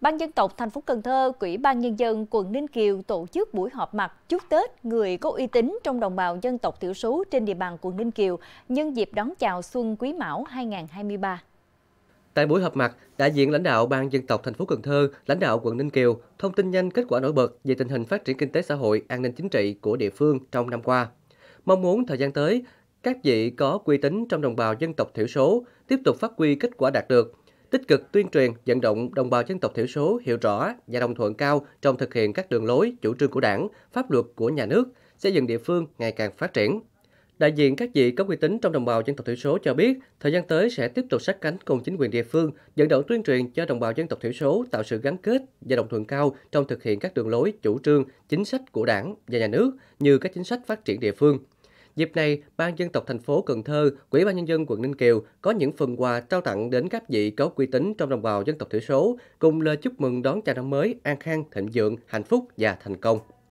Ban dân tộc thành phố Cần Thơ, Quỹ ban nhân dân quận Ninh Kiều tổ chức buổi họp mặt chúc Tết người có uy tín trong đồng bào dân tộc thiểu số trên địa bàn quận Ninh Kiều nhân dịp đón chào xuân Quý Mão 2023. Tại buổi họp mặt, đại diện lãnh đạo Ban dân tộc thành phố Cần Thơ, lãnh đạo quận Ninh Kiều thông tin nhanh kết quả nổi bật về tình hình phát triển kinh tế xã hội, an ninh chính trị của địa phương trong năm qua. Mong muốn thời gian tới, các vị có uy tín trong đồng bào dân tộc thiểu số tiếp tục phát huy kết quả đạt được, tích cực tuyên truyền, vận động đồng bào dân tộc thiểu số hiểu rõ và đồng thuận cao trong thực hiện các đường lối, chủ trương của Đảng, pháp luật của nhà nước, xây dựng địa phương ngày càng phát triển. Đại diện các vị có uy tín trong đồng bào dân tộc thiểu số cho biết, thời gian tới sẽ tiếp tục sát cánh cùng chính quyền địa phương, dẫn động tuyên truyền cho đồng bào dân tộc thiểu số tạo sự gắn kết và đồng thuận cao trong thực hiện các đường lối, chủ trương, chính sách của Đảng và nhà nước như các chính sách phát triển địa phương. Dịp này, Ban dân tộc thành phố Cần Thơ, Quỹ ban nhân dân quận Ninh Kiều có những phần quà trao tặng đến các vị có uy tín trong đồng bào dân tộc thiểu số, cùng lời chúc mừng đón chào năm mới an khang, thịnh vượng, hạnh phúc và thành công.